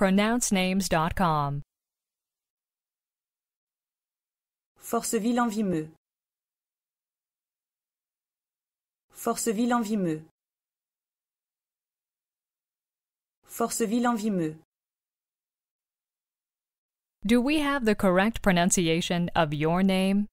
pronouncenames.com. Forceville Envimeux. Forceville Envimeux. Forceville Envimeux. Do we have the correct pronunciation of your name?